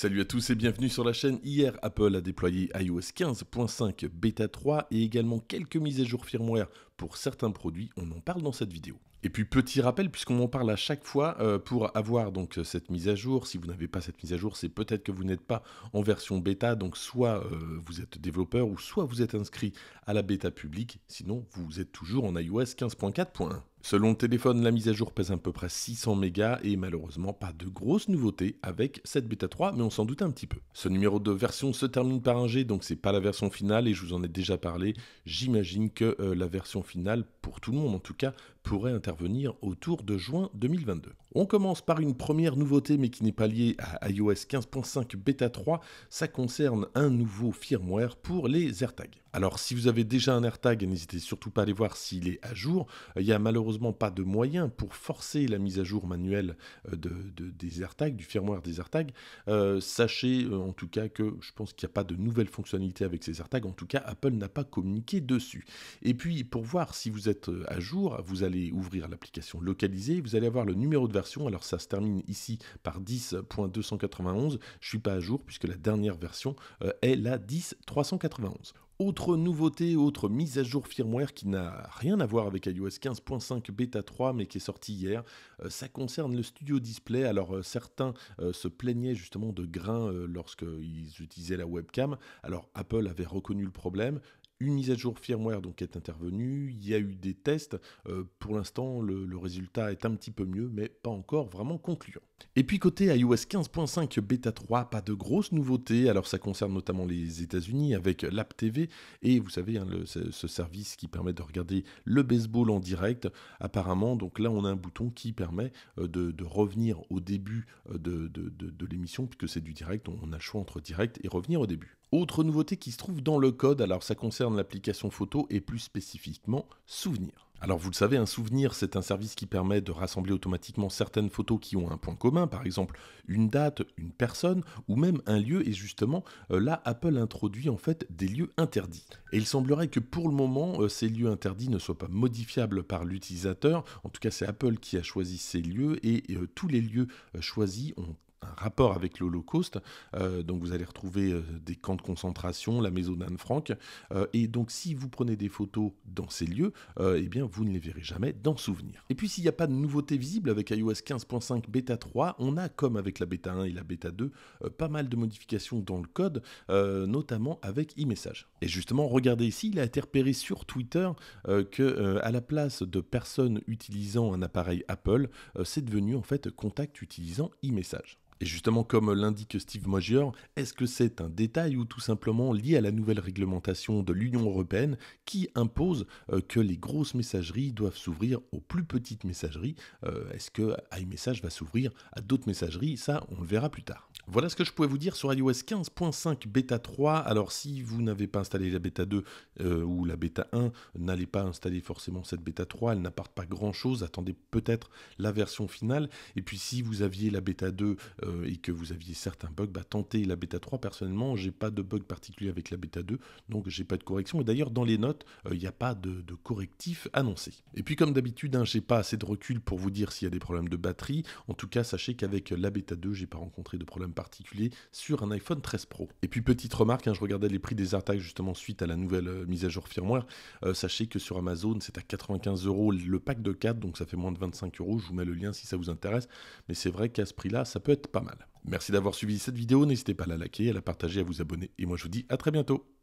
Salut à tous et bienvenue sur la chaîne. Hier, Apple a déployé iOS 15.5 Beta 3 et également quelques mises à jour firmware pour certains produits, on en parle dans cette vidéo. Et puis petit rappel, puisqu'on en parle à chaque fois, euh, pour avoir donc cette mise à jour, si vous n'avez pas cette mise à jour, c'est peut-être que vous n'êtes pas en version bêta, donc soit euh, vous êtes développeur ou soit vous êtes inscrit à la bêta publique, sinon vous êtes toujours en iOS 15.4.1. Selon le téléphone, la mise à jour pèse à peu près 600 mégas et malheureusement pas de grosses nouveautés avec cette bêta 3, mais on s'en doute un petit peu. Ce numéro de version se termine par un G, donc c'est pas la version finale et je vous en ai déjà parlé. J'imagine que euh, la version final pour tout le monde, en tout cas pourrait intervenir autour de juin 2022. On commence par une première nouveauté mais qui n'est pas liée à iOS 15.5 Beta 3, ça concerne un nouveau firmware pour les AirTags. Alors si vous avez déjà un AirTag, n'hésitez surtout pas à aller voir s'il est à jour. Il n'y a malheureusement pas de moyen pour forcer la mise à jour manuelle euh, de, des AirTags, du firmware des AirTags. Euh, sachez euh, en tout cas que je pense qu'il n'y a pas de nouvelles fonctionnalités avec ces AirTags, en tout cas Apple n'a pas communiqué dessus. Et puis pour voir si vous êtes à jour, vous avez allez ouvrir l'application localisée, vous allez avoir le numéro de version. Alors ça se termine ici par 10.291. Je suis pas à jour puisque la dernière version euh, est la 10.391. Autre nouveauté, autre mise à jour firmware qui n'a rien à voir avec iOS 15.5 Beta 3 mais qui est sorti hier, euh, ça concerne le Studio Display. Alors euh, certains se plaignaient justement de grains lorsqu'ils utilisaient la webcam. Alors Apple avait reconnu le problème, une mise à jour firmware donc, est intervenue, il y a eu des tests, euh, pour l'instant le, résultat est un petit peu mieux, mais pas encore vraiment concluant. Et puis côté iOS 15.5 Beta 3, pas de grosses nouveautés, alors ça concerne notamment les États-Unis avec l'App TV, et vous savez, hein, ce, service qui permet de regarder le baseball en direct, apparemment, donc là on a un bouton qui permet euh, de, revenir au début euh, de, de l'émission, puisque c'est du direct, on a le choix entre direct et revenir au début. Autre nouveauté qui se trouve dans le code, alors ça concerne l'application photo et plus spécifiquement Souvenir. Alors vous le savez, un souvenir, c'est un service qui permet de rassembler automatiquement certaines photos qui ont un point commun, par exemple une date, une personne ou même un lieu, et justement euh, là Apple introduit en fait des lieux interdits. Et il semblerait que pour le moment, euh, ces lieux interdits ne soient pas modifiables par l'utilisateur, en tout cas c'est Apple qui a choisi ces lieux, et euh, tous les lieux choisis ont rapport avec l'Holocauste. Euh, donc vous allez retrouver euh, des camps de concentration, la maison d'Anne Frank. Euh, et donc si vous prenez des photos dans ces lieux, eh bien vous ne les verrez jamais dans Souvenir. Et puis s'il n'y a pas de nouveautés visibles avec iOS 15.5 bêta 3, on a comme avec la bêta 1 et la bêta 2 pas mal de modifications dans le code, notamment avec e Et justement, regardez ici, il a été repéré sur Twitter que à la place de personnes utilisant un appareil Apple, c'est devenu en fait contact utilisant e et justement, comme l'indique Steve Mogier, est-ce que c'est un détail ou tout simplement lié à la nouvelle réglementation de l'Union européenne qui impose euh, que les grosses messageries doivent s'ouvrir aux plus petites messageries euh, Est-ce que iMessage va s'ouvrir à d'autres messageries Ça, on le verra plus tard. Voilà ce que je pouvais vous dire sur iOS 15.5 bêta 3. Alors si vous n'avez pas installé la bêta 2 euh, ou la bêta 1, n'allez pas installer forcément cette bêta 3, elle n'apporte pas grand-chose, attendez peut-être la version finale. Et puis si vous aviez la bêta 2 euh, et que vous aviez certains bugs, bah, tentez la bêta 3. Personnellement, j'ai pas de bug particulier avec la bêta 2, donc j'ai pas de correction. Et d'ailleurs, dans les notes, euh, il n'y a pas de, correctif annoncé. Et puis comme d'habitude, je hein, j'ai pas assez de recul pour vous dire s'il y a des problèmes de batterie. En tout cas, sachez qu'avec la bêta 2, j'ai pas rencontré de problème particulier sur un iPhone 13 Pro. Et puis petite remarque, hein, je regardais les prix des articles justement suite à la nouvelle euh, mise à jour firmware. Euh, sachez que sur Amazon, c'est à 95 euros le pack de 4, donc ça fait moins de 25 euros. Je vous mets le lien si ça vous intéresse. Mais c'est vrai qu'à ce prix-là, ça peut être pas mal. Merci d'avoir suivi cette vidéo. N'hésitez pas à la liker, à la partager, à vous abonner. Et moi, je vous dis à très bientôt.